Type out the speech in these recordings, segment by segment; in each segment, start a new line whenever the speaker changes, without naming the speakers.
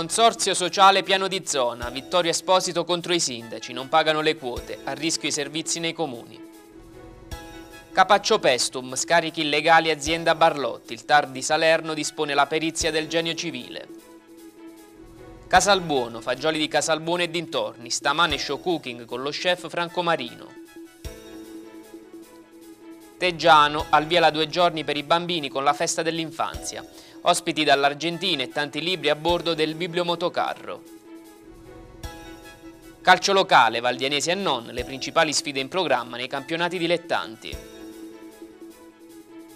Consorzio sociale piano di zona, Vittorio Esposito contro i sindaci, non pagano le quote, a rischio i servizi nei comuni. Capaccio Pestum, scarichi illegali azienda Barlotti, il TAR di Salerno dispone la perizia del genio civile. Casalbuono, fagioli di Casalbuono e dintorni, stamane show cooking con lo chef Franco Marino. Teggiano al via la due giorni per i bambini con la festa dell'infanzia. Ospiti dall'Argentina e tanti libri a bordo del bibliomotocarro. Calcio locale, Valdianesi e non, le principali sfide in programma nei campionati dilettanti.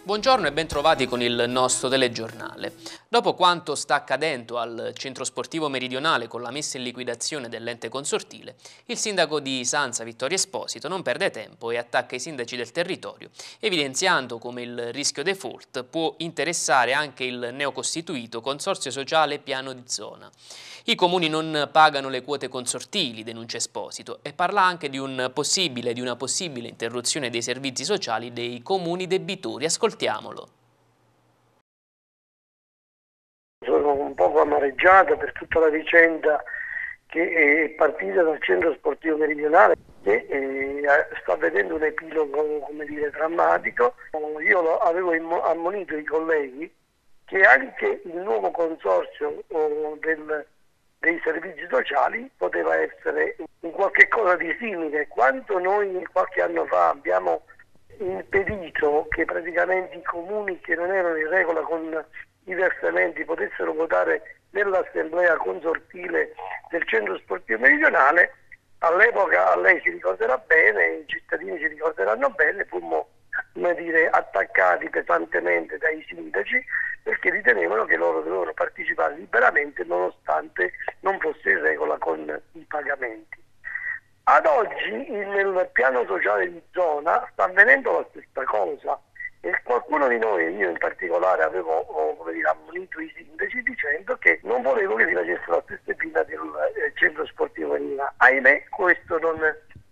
Buongiorno e bentrovati con il nostro telegiornale. Dopo quanto sta accadendo al centro sportivo meridionale con la messa in liquidazione dell'ente consortile, il sindaco di Sanza, Vittorio Esposito, non perde tempo e attacca i sindaci del territorio, evidenziando come il rischio default può interessare anche il neocostituito Consorzio Sociale Piano di Zona. I comuni non pagano le quote consortili, denuncia Esposito, e parla anche di, un possibile, di una possibile interruzione dei servizi sociali dei comuni debitori. Ascoltate Ascoltiamolo.
Sono un poco amareggiato per tutta la vicenda che è partita dal centro sportivo meridionale e eh, sta vedendo un epilogo come dire, drammatico. Io avevo ammonito i colleghi che anche il nuovo consorzio eh, del, dei servizi sociali poteva essere un qualche cosa di simile. Quanto noi qualche anno fa abbiamo impedito che praticamente i comuni che non erano in regola con i versamenti potessero votare nell'assemblea consortile del centro sportivo meridionale, all'epoca a lei si ricorderà bene, i cittadini si ricorderanno bene, fummo dire, attaccati pesantemente dai sindaci perché ritenevano che loro dovevano partecipare liberamente nonostante non fosse in regola con i pagamenti. Ad oggi nel piano sociale di zona sta avvenendo la stessa cosa e qualcuno di noi, io in particolare, avevo oh, dire, ammonito i sindaci dicendo che non volevo che si facesse la stessa fila del eh, centro sportivo Nina. Ahimè questo non,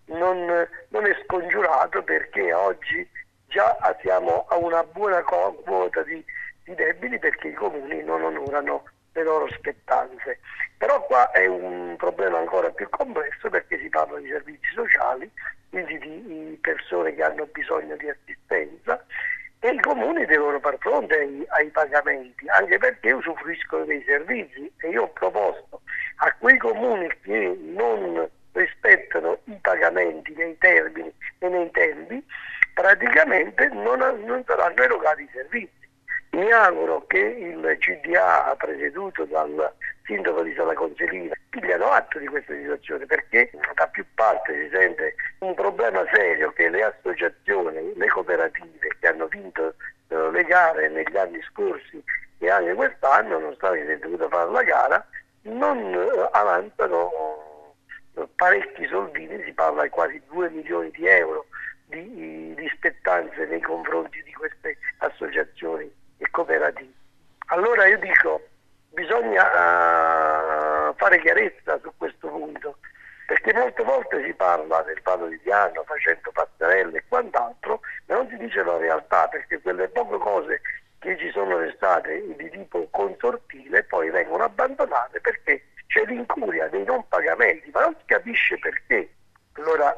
non, non è scongiurato perché oggi già siamo a una buona quota di, di debiti perché i comuni non onorano le loro spettanze. Però qua è un problema ancora più complesso perché si parla di servizi sociali, quindi di persone che hanno bisogno di assistenza e i comuni devono far fronte ai, ai pagamenti, anche perché usufruiscono dei servizi e io ho proposto a quei comuni che non rispettano i pagamenti nei termini e nei tempi, praticamente non, non saranno erogati i servizi. Mi auguro che il CDA presieduto dal sindaco di Sala Conselina pigliano atto di questa situazione perché da più parte si sente un problema serio che le associazioni, le cooperative che hanno vinto eh, le gare negli anni scorsi e anche quest'anno, nonostante si è dovuta fare la gara, non eh, avanzano eh, parecchi soldini, si parla di quasi 2 milioni di euro di, di spettanze nei confronti di queste associazioni e cooperativi. Allora io dico, bisogna eh, fare chiarezza su questo punto, perché molte volte si parla del palo di piano, facendo passerelle e quant'altro, ma non si dice la realtà, perché quelle poche cose che ci sono restate di tipo consortile poi vengono abbandonate perché c'è l'incuria dei non pagamenti, ma non si capisce perché. Allora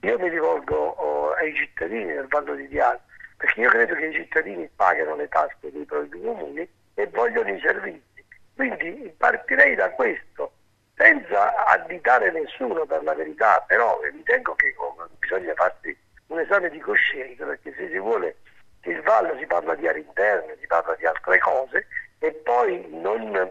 io mi rivolgo oh, ai cittadini del Vallo di Piano, perché io credo che i cittadini paghino le tasse dei propri comuni e vogliono i servizi. Quindi partirei da questo, senza additare nessuno per la verità, però ritengo che bisogna farsi un esame di coscienza, perché se si vuole si sbaglia, si parla di aree interne, si parla di altre cose e poi non,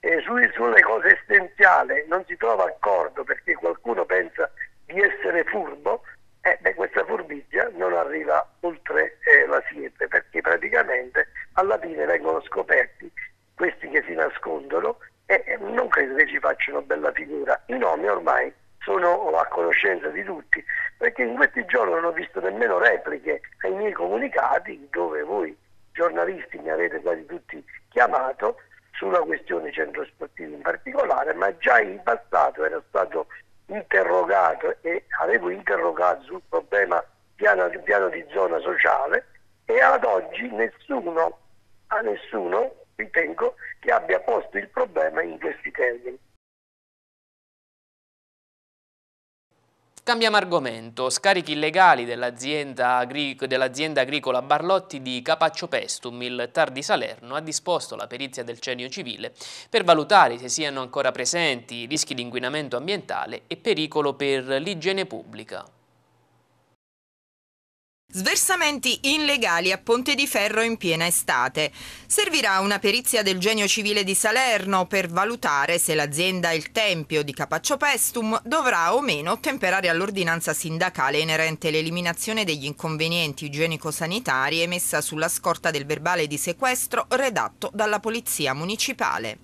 eh, su, sulle cose essenziali non si trova accordo perché qualcuno pensa di essere furbo eh, beh, questa forbigia non arriva oltre eh, la siepe perché praticamente alla fine vengono scoperti questi che si nascondono e, e eh, non credo che ci facciano bella figura. I nomi ormai sono a conoscenza di tutti perché in questi giorni non ho visto nemmeno repliche ai miei comunicati dove voi giornalisti mi avete quasi tutti chiamato sulla questione centro sportivo in particolare, ma già in passato era stato avevo interrogato sul problema piano, piano di zona sociale e ad oggi nessuno, a nessuno
Cambiamo argomento, scarichi illegali dell'azienda agri dell agricola Barlotti di Capaccio Pestum, il TAR di Salerno, ha disposto la perizia del Cenio Civile per valutare se siano ancora presenti rischi di inquinamento ambientale e pericolo per l'igiene pubblica.
Sversamenti illegali a Ponte di Ferro in piena estate. Servirà una perizia del genio civile di Salerno per valutare se l'azienda Il Tempio di Capaccio Pestum dovrà o meno temperare all'ordinanza sindacale inerente l'eliminazione degli inconvenienti igienico-sanitari emessa sulla scorta del verbale di sequestro redatto dalla Polizia Municipale.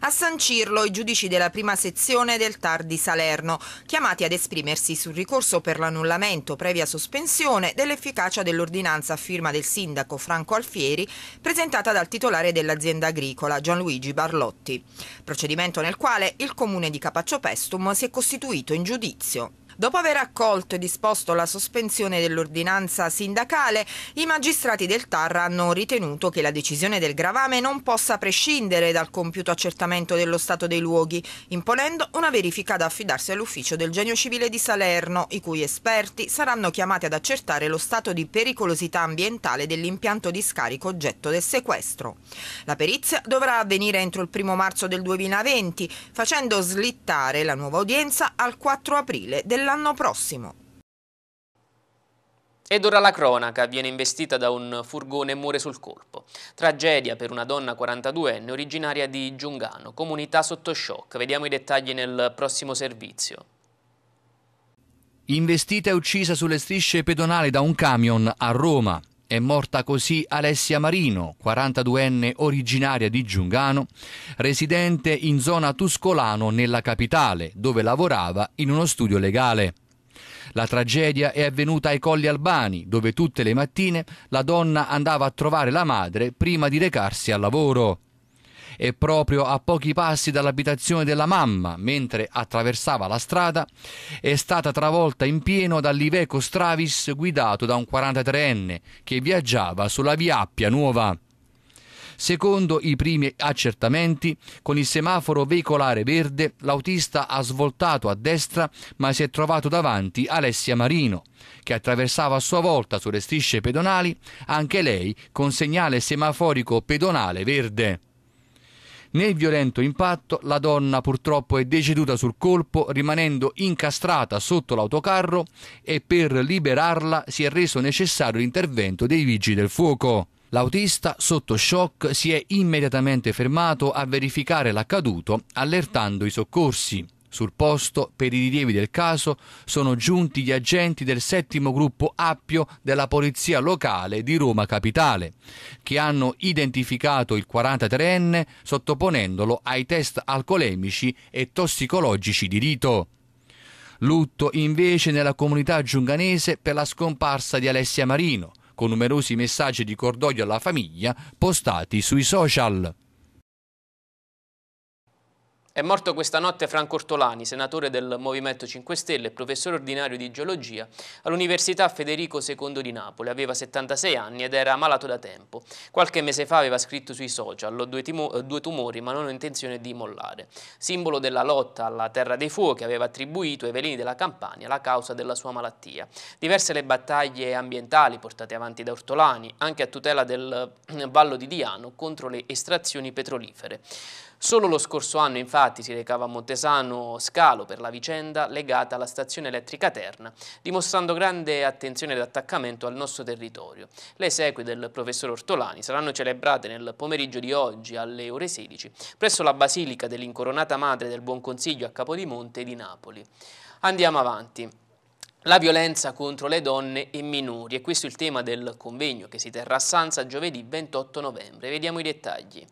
A sancirlo i giudici della prima sezione del TAR di Salerno, chiamati ad esprimersi sul ricorso per l'annullamento previa sospensione dell'efficacia dell'ordinanza a firma del sindaco Franco Alfieri presentata dal titolare dell'azienda agricola Gianluigi Barlotti, procedimento nel quale il comune di Capaccio Pestum si è costituito in giudizio. Dopo aver accolto e disposto la sospensione dell'ordinanza sindacale, i magistrati del TAR hanno ritenuto che la decisione del gravame non possa prescindere dal compiuto accertamento dello stato dei luoghi, imponendo una verifica da affidarsi all'ufficio del Genio Civile di Salerno, i cui esperti saranno chiamati ad accertare lo stato di pericolosità ambientale dell'impianto di scarico oggetto del sequestro. La perizia dovrà avvenire entro il 1 marzo del 2020, facendo slittare la nuova udienza al 4 aprile dell'anno dell'anno prossimo.
Ed ora la cronaca viene investita da un furgone e muore sul colpo. Tragedia per una donna 42enne originaria di Giungano, comunità sotto shock. Vediamo i dettagli nel prossimo servizio.
Investita e uccisa sulle strisce pedonali da un camion a Roma. È morta così Alessia Marino, 42enne originaria di Giungano, residente in zona Tuscolano nella capitale, dove lavorava in uno studio legale. La tragedia è avvenuta ai Colli Albani, dove tutte le mattine la donna andava a trovare la madre prima di recarsi al lavoro e proprio a pochi passi dall'abitazione della mamma, mentre attraversava la strada, è stata travolta in pieno dall'Iveco Stravis guidato da un 43enne che viaggiava sulla via Appia Nuova. Secondo i primi accertamenti, con il semaforo veicolare verde, l'autista ha svoltato a destra ma si è trovato davanti Alessia Marino, che attraversava a sua volta sulle strisce pedonali, anche lei con segnale semaforico pedonale verde. Nel violento impatto la donna purtroppo è deceduta sul colpo rimanendo incastrata sotto l'autocarro e per liberarla si è reso necessario l'intervento dei vigili del fuoco. L'autista, sotto shock, si è immediatamente fermato a verificare l'accaduto, allertando i soccorsi. Sul posto, per i rilievi del caso, sono giunti gli agenti del settimo gruppo Appio della Polizia Locale di Roma Capitale, che hanno identificato il 43enne sottoponendolo ai test alcolemici e tossicologici di rito. Lutto invece nella comunità giunganese per la scomparsa di Alessia Marino, con numerosi messaggi di cordoglio alla famiglia postati sui social.
È morto questa notte Franco Ortolani, senatore del Movimento 5 Stelle e professore ordinario di geologia all'Università Federico II di Napoli. Aveva 76 anni ed era malato da tempo. Qualche mese fa aveva scritto sui social, ho due, due tumori ma non ho intenzione di mollare. Simbolo della lotta alla terra dei fuochi aveva attribuito ai veleni della Campania la causa della sua malattia. Diverse le battaglie ambientali portate avanti da Ortolani, anche a tutela del Vallo di Diano contro le estrazioni petrolifere. Solo lo scorso anno infatti si recava a Montesano Scalo per la vicenda legata alla stazione elettrica Terna, dimostrando grande attenzione ed attaccamento al nostro territorio. Le esequie del professor Ortolani saranno celebrate nel pomeriggio di oggi alle ore 16 presso la Basilica dell'Incoronata Madre del Buon Consiglio a Capodimonte di Napoli. Andiamo avanti. La violenza contro le donne e minori, e questo è il tema del convegno che si terrà a Sanza giovedì 28 novembre. Vediamo i dettagli.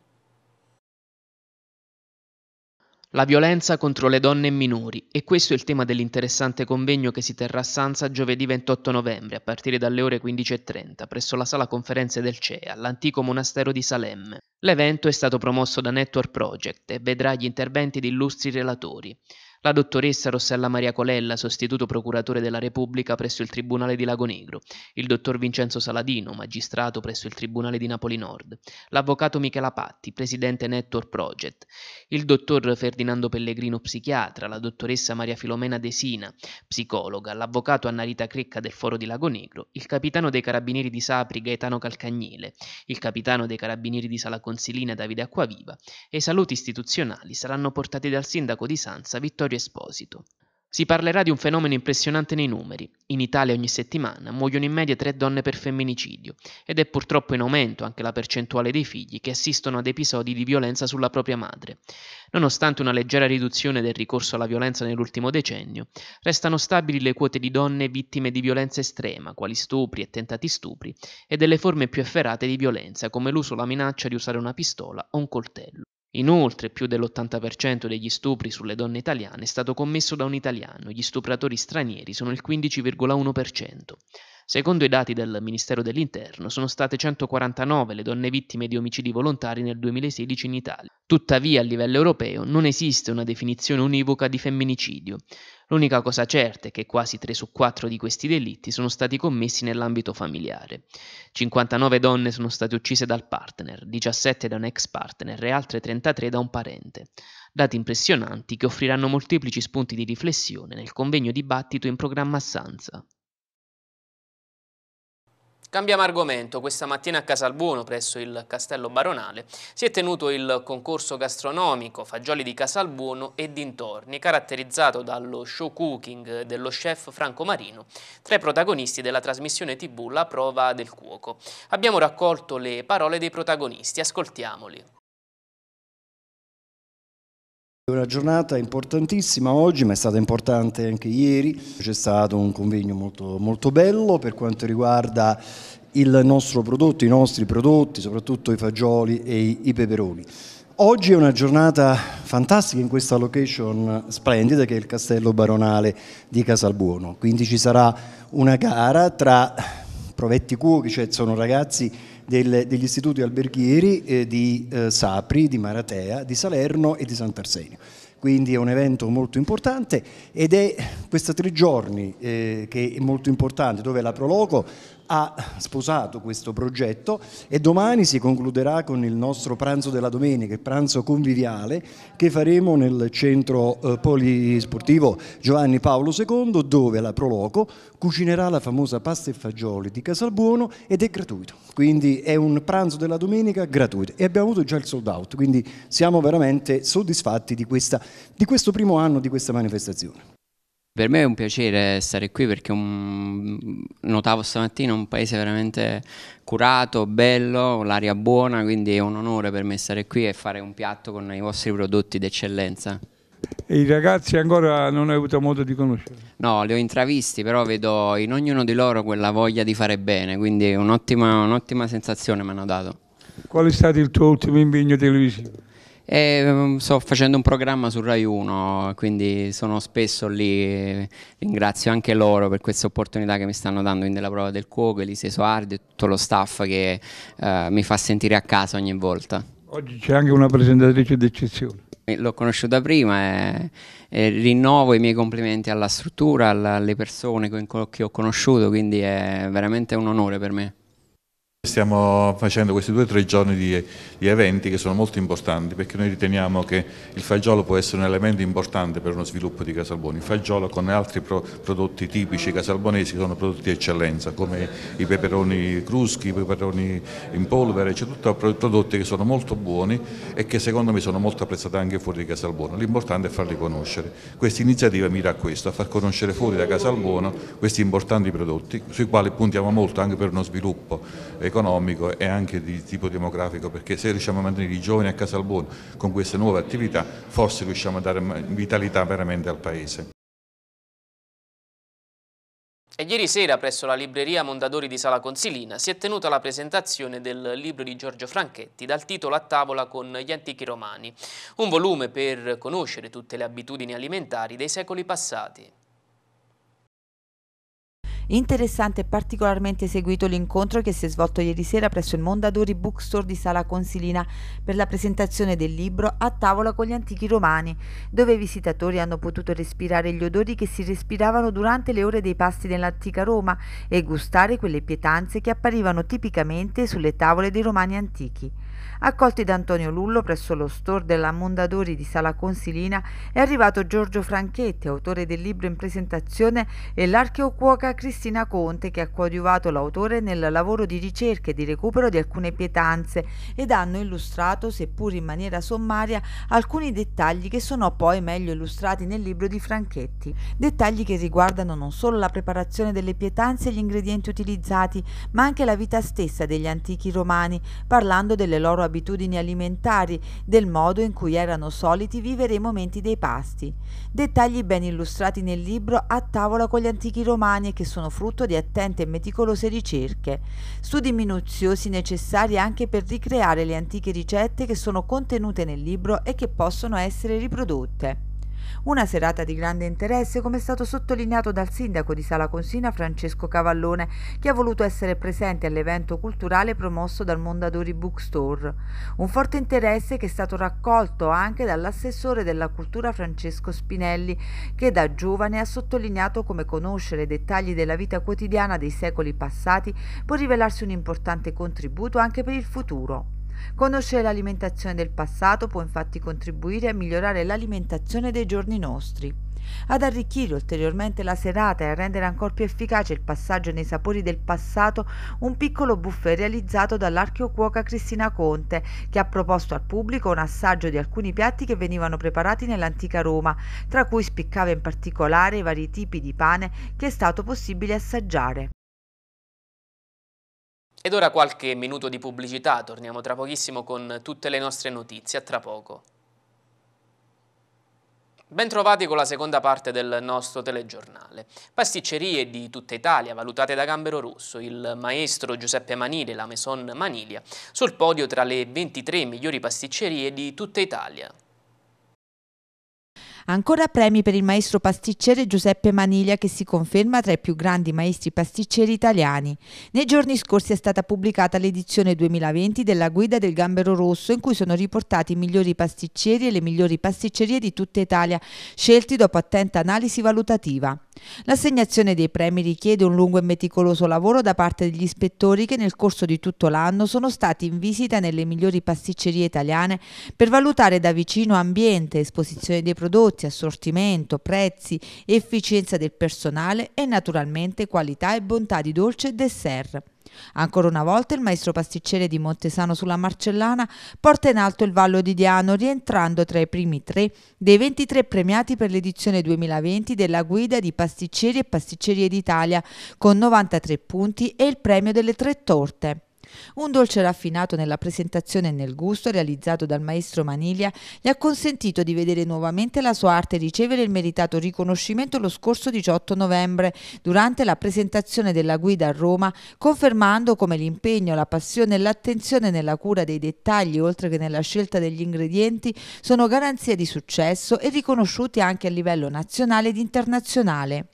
la violenza contro le donne e minori, e questo è il tema dell'interessante convegno che si terrà a Sanza giovedì 28 novembre a partire dalle ore 15.30 presso la sala conferenze del CEA, l'antico monastero di Salemme. L'evento è stato promosso da Network Project e vedrà gli interventi di illustri relatori la dottoressa Rossella Maria Colella, sostituto procuratore della Repubblica presso il Tribunale di Lago Negro, il dottor Vincenzo Saladino, magistrato presso il Tribunale di Napoli Nord, l'avvocato Michela Patti, presidente Network Project, il dottor Ferdinando Pellegrino, psichiatra, la dottoressa Maria Filomena Desina, psicologa, l'avvocato Annarita Crecca del Foro di Lago Negro, il capitano dei Carabinieri di Sapri Gaetano Calcagnile, il capitano dei Carabinieri di Sala Consilina Davide Acquaviva e i saluti istituzionali saranno portati dal sindaco di Sanza Vittorio Vittorio Esposito. Si parlerà di un fenomeno impressionante nei numeri. In Italia ogni settimana muoiono in media tre donne per femminicidio ed è purtroppo in aumento anche la percentuale dei figli che assistono ad episodi di violenza sulla propria madre. Nonostante una leggera riduzione del ricorso alla violenza nell'ultimo decennio, restano stabili le quote di donne vittime di violenza estrema, quali stupri e tentati stupri, e delle forme più efferate di violenza come l'uso o la minaccia di usare una pistola o un coltello. Inoltre, più dell'80% degli stupri sulle donne italiane è stato commesso da un italiano, gli stupratori stranieri sono il 15,1%. Secondo i dati del Ministero dell'Interno, sono state 149 le donne vittime di omicidi volontari nel 2016 in Italia. Tuttavia, a livello europeo non esiste una definizione univoca di femminicidio. L'unica cosa certa è che quasi 3 su 4 di questi delitti sono stati commessi nell'ambito familiare. 59 donne sono state uccise dal partner, 17 da un ex partner e altre 33 da un parente. Dati impressionanti che offriranno molteplici spunti di riflessione nel convegno dibattito in programma Sansa. Cambiamo argomento, questa mattina a Casalbuono presso il Castello Baronale si è tenuto il concorso gastronomico Fagioli di Casalbuono e dintorni caratterizzato dallo show cooking dello chef Franco Marino tra i protagonisti della trasmissione tv La Prova del Cuoco. Abbiamo raccolto le parole dei protagonisti, ascoltiamoli.
È una giornata importantissima oggi, ma è stata importante anche ieri. C'è stato un convegno molto, molto bello per quanto riguarda il nostro prodotto, i nostri prodotti, soprattutto i fagioli e i, i peperoni. Oggi è una giornata fantastica in questa location splendida che è il Castello Baronale di Casalbuono. Quindi ci sarà una gara tra provetti cuochi, cioè sono ragazzi del, degli istituti alberghieri eh, di eh, Sapri, di Maratea, di Salerno e di Sant'Arsenio. Quindi è un evento molto importante ed è questi tre giorni eh, che è molto importante, dove la Proloco ha sposato questo progetto e domani si concluderà con il nostro pranzo della domenica, il pranzo conviviale che faremo nel centro eh, polisportivo Giovanni Paolo II dove la Proloco cucinerà la famosa pasta e fagioli di Casalbuono ed è gratuito, quindi è un pranzo della domenica gratuito e abbiamo avuto già il sold out, quindi siamo veramente soddisfatti di, questa, di questo primo anno di
questa manifestazione. Per me è un piacere stare qui perché un... Mm, notavo stamattina un paese veramente curato, bello, l'aria buona, quindi è un onore per me stare qui e fare un piatto con i vostri prodotti d'eccellenza.
E i ragazzi ancora non hai avuto modo di conoscere?
No, li ho intravisti, però vedo in ognuno di loro quella voglia di fare bene, quindi un'ottima, un'ottima sensazione mi hanno dato.
Qual è stato il tuo ultimo impegno televisivo?
E mm, sto facendo un programma su Rai 1, quindi sono spesso lì, ringrazio anche loro per questa opportunità che mi stanno dando, quindi la prova del cuoco, Elise Soardi e tutto lo staff che eh, mi fa sentire a casa ogni volta.
Oggi c'è anche una presentatrice d'eccezione.
L'ho conosciuta prima e, e, rinnovo i miei complimenti alla struttura, alla, alle persone che ho conosciuto, quindi è veramente un onore per me.
Stiamo facendo questi due o tre giorni di, di, eventi che sono molto importanti perché noi riteniamo che il fagiolo può essere un elemento importante per uno sviluppo di Casalboni. Il fagiolo con altri pro, prodotti tipici casalbonesi sono prodotti di eccellenza come i peperoni cruschi, i peperoni in polvere, cioè tutti prodotti che sono molto buoni e che secondo me sono molto apprezzati anche fuori di Casalbono. L'importante è farli conoscere. Questa iniziativa mira a questo, a far conoscere fuori da Casalbono questi importanti prodotti sui quali puntiamo molto anche per uno sviluppo economico e anche di tipo demografico, perché se riusciamo a mantenere i giovani a casa al buono con queste nuove attività, forse riusciamo a dare vitalità veramente al Paese.
E ieri sera presso la libreria Mondadori di Sala Consilina si è tenuta la presentazione del libro di Giorgio Franchetti dal titolo A tavola con gli antichi romani, un volume per conoscere tutte le abitudini alimentari dei secoli passati.
Interessante e particolarmente seguito l'incontro che si è svolto ieri sera presso il Mondadori Bookstore di Sala Consilina per la presentazione del libro A tavola con gli antichi romani, dove i visitatori hanno potuto respirare gli odori che si respiravano durante le ore dei pasti dell'antica Roma e gustare quelle pietanze che apparivano tipicamente sulle tavole dei romani antichi. Accolti da Antonio Lullo presso lo store della Mondadori di Sala Consilina è arrivato Giorgio Franchetti, autore del libro in presentazione, e l'archeocuoca Cristina Conte che ha coadiuvato l'autore nel lavoro di ricerca e di recupero di alcune pietanze ed hanno illustrato, seppur in maniera sommaria, alcuni dettagli che sono poi meglio illustrati nel libro di Franchetti. Dettagli che riguardano non solo la preparazione delle pietanze e gli ingredienti utilizzati, ma anche la vita stessa degli antichi romani, parlando delle loro loro abitudini alimentari, del modo in cui erano soliti vivere i momenti dei pasti. Dettagli ben illustrati nel libro A tavola con gli antichi romani e che sono frutto di attente e meticolose ricerche. Studi minuziosi necessari anche per ricreare le antiche ricette che sono contenute nel libro e che possono essere riprodotte. Una serata di grande interesse, come è stato sottolineato dal sindaco di Sala Consina Francesco Cavallone, che ha voluto essere presente all'evento culturale promosso dal Mondadori Bookstore. Un forte interesse che è stato raccolto anche dall'assessore della cultura Francesco Spinelli, che da giovane ha sottolineato come conoscere i dettagli della vita quotidiana dei secoli passati può rivelarsi un importante contributo anche per il futuro. Conoscere l'alimentazione del passato può infatti contribuire a migliorare l'alimentazione dei giorni nostri, ad arricchire ulteriormente la serata e a rendere ancora più efficace il passaggio nei sapori del passato un piccolo buffet realizzato dall'archeocuoca Cristina Conte, che ha proposto al pubblico un assaggio di alcuni piatti che venivano preparati nell'antica Roma, tra cui spiccava in particolare i vari tipi di pane che è stato possibile assaggiare.
Ed ora qualche minuto di pubblicità, torniamo tra pochissimo con tutte le nostre notizie, a tra poco. Bentrovati con la seconda parte del nostro telegiornale. Pasticcerie di tutta Italia valutate da Gambero Rosso, il maestro Giuseppe Manile, la Maison Manilia, sul podio tra le 23 migliori pasticcerie di tutta Italia.
Ancora premi per il maestro pasticcere Giuseppe Maniglia che si conferma tra i più grandi maestri pasticceri italiani. Nei giorni scorsi è stata pubblicata l'edizione 2020 della Guida del Gambero Rosso in cui sono riportati i migliori pasticceri e le migliori pasticcerie di tutta Italia, scelti dopo attenta analisi valutativa. L'assegnazione dei premi richiede un lungo e meticoloso lavoro da parte degli ispettori che nel corso di tutto l'anno sono stati in visita nelle migliori pasticcerie italiane per valutare da vicino ambiente, esposizione dei prodotti, assortimento, prezzi, efficienza del personale e naturalmente qualità e bontà di dolce e dessert. Ancora una volta il maestro pasticcere di Montesano sulla Marcellana porta in alto il Vallo di Diano, rientrando tra i primi tre dei 23 premiati per l'edizione 2020 della guida di pasticceri e pasticcerie d'Italia, con 93 punti e il premio delle tre torte. Un dolce raffinato nella presentazione e nel gusto realizzato dal maestro Maniglia gli ha consentito di vedere nuovamente la sua arte e ricevere il meritato riconoscimento lo scorso 18 novembre durante la presentazione della guida a Roma, confermando come l'impegno, la passione e l'attenzione nella cura dei dettagli oltre che nella scelta degli ingredienti sono garanzia di successo e riconosciuti anche a livello nazionale ed internazionale.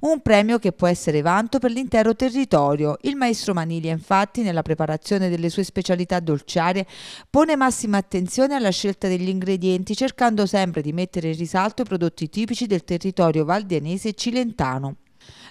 Un premio che può essere vanto per l'intero territorio. Il maestro Maniglia, infatti, nella preparazione delle sue specialità dolciarie, pone massima attenzione alla scelta degli ingredienti, cercando sempre di mettere in risalto i prodotti tipici del territorio valdianese e cilentano.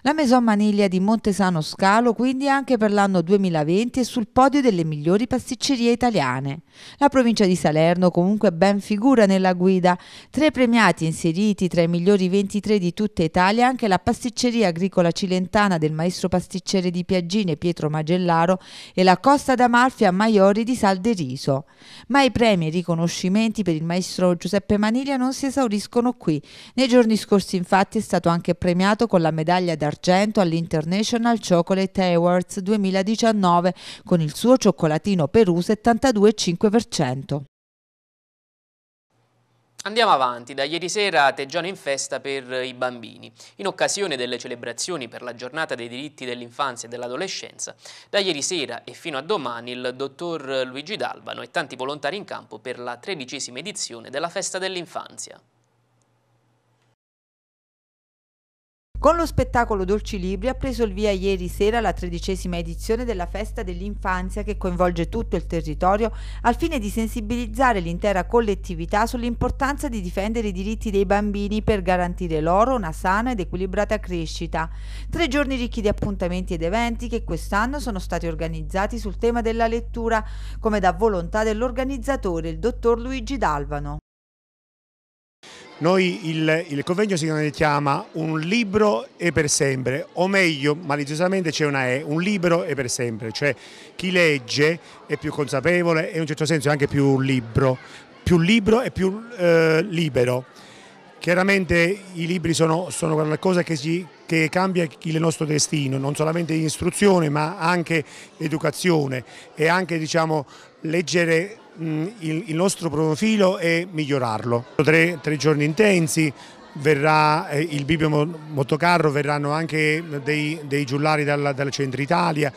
La Maison Maniglia di Montesano Scalo quindi anche per l'anno 2020 è sul podio delle migliori pasticcerie italiane. La provincia di Salerno comunque ben figura nella guida. Tre premiati inseriti tra i migliori 23 di tutta Italia anche la pasticceria agricola cilentana del maestro pasticcere di Piaggine Pietro Magellaro e la Costa d'Amalfi a Maiori di Salderiso. Ma i premi e i riconoscimenti per il maestro Giuseppe Maniglia non si esauriscono qui. Nei giorni scorsi infatti è stato anche premiato con la medaglia d'argento d'argento all'International Chocolate Awards 2019 con il suo cioccolatino Perù 72,5%.
Andiamo avanti, da ieri sera Teggiano in festa per i bambini. In occasione delle celebrazioni per la giornata dei diritti dell'infanzia e dell'adolescenza, da ieri sera e fino a domani il dottor Luigi D'Albano e tanti volontari in campo per la tredicesima edizione della festa dell'infanzia.
Con lo spettacolo Dolci Libri ha preso il via ieri sera la tredicesima edizione della Festa dell'Infanzia che coinvolge tutto il territorio al fine di sensibilizzare l'intera collettività sull'importanza di difendere i diritti dei bambini per garantire loro una sana ed equilibrata crescita. Tre giorni ricchi di appuntamenti ed eventi che quest'anno sono stati organizzati sul tema della lettura, come da volontà dell'organizzatore, il dottor Luigi Dalvano.
Noi il, il convegno si chiama Un libro e per sempre, o meglio, maliziosamente c'è una E, un libro e per sempre, cioè chi legge è più consapevole e in un certo senso è anche più libro, più libro e più eh, libero. Chiaramente i libri sono, sono qualcosa che, ci, che, cambia il nostro destino, non solamente istruzione ma anche educazione e anche diciamo, leggere Mm, il, nostro profilo e migliorarlo. Tre, tre giorni intensi, verrà eh, il Bibio Motocarro, verranno anche dei, dei giullari dal, dal centro Italia,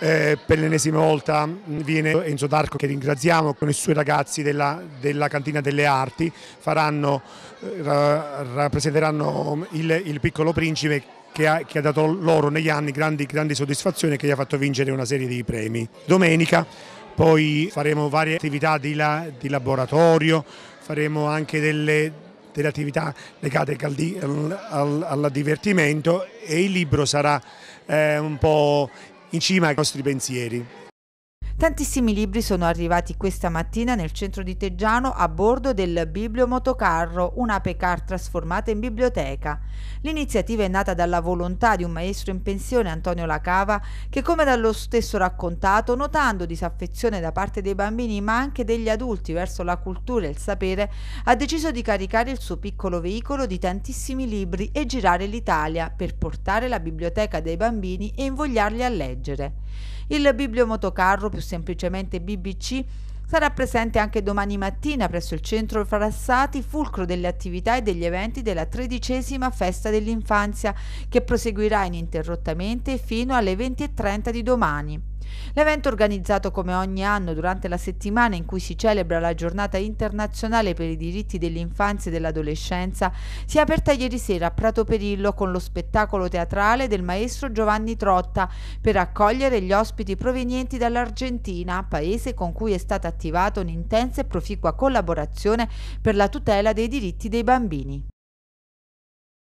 eh, per l'ennesima volta mm, viene Enzo D'Arco che ringraziamo con i suoi ragazzi della, della Cantina delle Arti, faranno, eh, rappresenteranno mm, il, il piccolo principe che ha, che ha, dato loro negli anni grandi, grandi soddisfazioni e che gli ha fatto vincere una serie di premi. Domenica poi faremo varie attività di, la, di laboratorio, faremo anche delle, delle attività legate al, al, al, divertimento e il libro sarà eh, un po' in cima ai nostri pensieri.
Tantissimi libri sono arrivati questa mattina nel centro di Teggiano a bordo del Bibliomotocarro, una pecar trasformata in biblioteca. L'iniziativa è nata dalla volontà di un maestro in pensione, Antonio Lacava, che come dallo stesso raccontato, notando disaffezione da parte dei bambini ma anche degli adulti verso la cultura e il sapere, ha deciso di caricare il suo piccolo veicolo di tantissimi libri e girare l'Italia per portare la biblioteca dei bambini e invogliarli a leggere. Il bibliomotocarro, più semplicemente BBC, sarà presente anche domani mattina presso il centro Frassati, fulcro delle attività e degli eventi della tredicesima festa dell'infanzia, che proseguirà ininterrottamente fino alle 20.30 di domani. L'evento organizzato come ogni anno durante la settimana in cui si celebra la giornata internazionale per i diritti dell'infanzia e dell'adolescenza si è aperta ieri sera a Prato Perillo con lo spettacolo teatrale del maestro Giovanni Trotta per accogliere gli ospiti provenienti dall'Argentina, paese con cui è stata attivata un'intensa e proficua collaborazione per la tutela dei diritti dei bambini.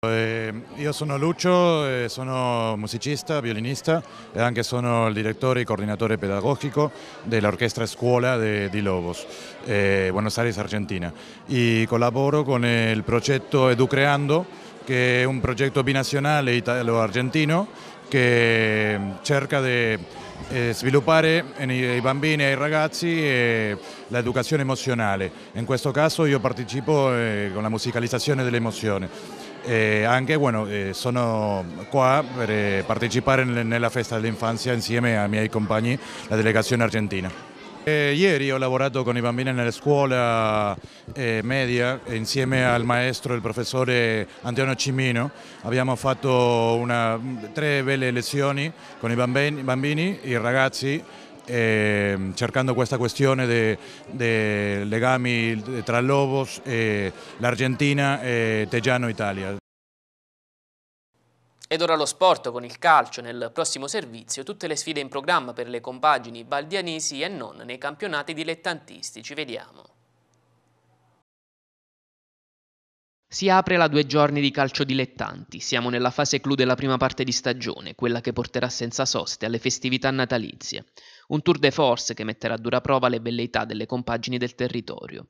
Eh, io sono Lucio, eh, sono musicista, violinista e anche sono il direttore e coordinatore pedagogico dell'orchestra scuola de, di Lobos, eh, Buenos Aires, Argentina. E collaboro con il progetto Educreando, che è un progetto binazionale italo-argentino che mm, cerca di eh, sviluppare nei bambini e ai ragazzi eh, l'educazione emozionale. In questo caso io partecipo eh, con la musicalizzazione dell'emozione eh, anche bueno, eh, sono qua per eh, partecipare nella festa dell'infanzia insieme ai miei compagni, la delegazione argentina. Eh, ieri ho lavorato con i bambini nella scuola media insieme al maestro, il professore Antonio Cimino. Abbiamo fatto una, tre belle lezioni con i bambini, i ragazzi eh, cercando questa questione dei legami tra Lobos, eh, l'Argentina e Teggiano Italia.
Ed ora lo sport con il calcio nel prossimo servizio, tutte le sfide in programma per le compagini baldianesi e non nei campionati dilettantistici. Vediamo. Si apre la due giorni di calcio dilettanti, siamo nella fase clou della prima parte di stagione, quella che porterà senza soste alle festività natalizie un tour de force che metterà a dura prova le velleità delle compagini del territorio.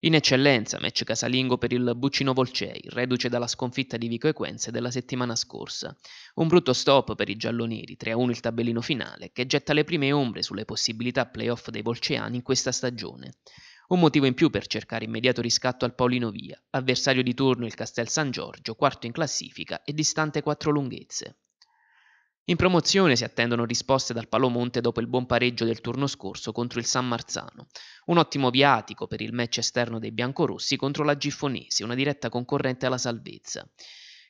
In eccellenza, match casalingo per il Buccino Volcei, reduce dalla sconfitta di Vico Equense della settimana scorsa. Un brutto stop per i gialloneri, 3-1 il tabellino finale, che getta le prime ombre sulle possibilità playoff dei volceani in questa stagione. Un motivo in più per cercare immediato riscatto al Paulino Via, avversario di turno il Castel San Giorgio, quarto in classifica e distante quattro lunghezze. In promozione si attendono risposte dal Palomonte dopo il buon pareggio del turno scorso contro il San Marzano, un ottimo viatico per il match esterno dei biancorossi contro la Giffonese, una diretta concorrente alla salvezza.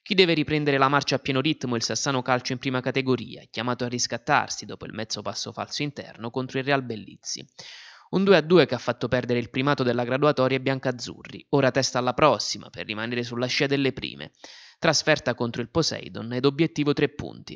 Chi deve riprendere la marcia a pieno ritmo il Sassano Calcio in prima categoria, chiamato a riscattarsi dopo il mezzo passo falso interno contro il Real Bellizzi. Un 2-2 che ha fatto perdere il primato della graduatoria ai biancazzurri, ora testa alla prossima per rimanere sulla scia delle prime. Trasferta contro il Poseidon ed obiettivo 3 punti.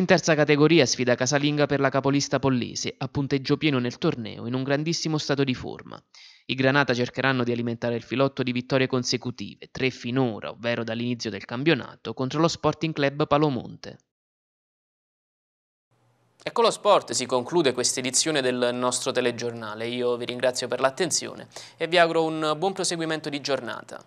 In terza categoria sfida casalinga per la capolista Pollese, a punteggio pieno nel torneo, in un grandissimo stato di forma. I Granata cercheranno di alimentare il filotto di vittorie consecutive, tre finora, ovvero dall'inizio del campionato, contro lo Sporting Club Palomonte. E con lo sport si conclude questa edizione del nostro telegiornale. Io vi ringrazio per l'attenzione e vi auguro un buon proseguimento di giornata.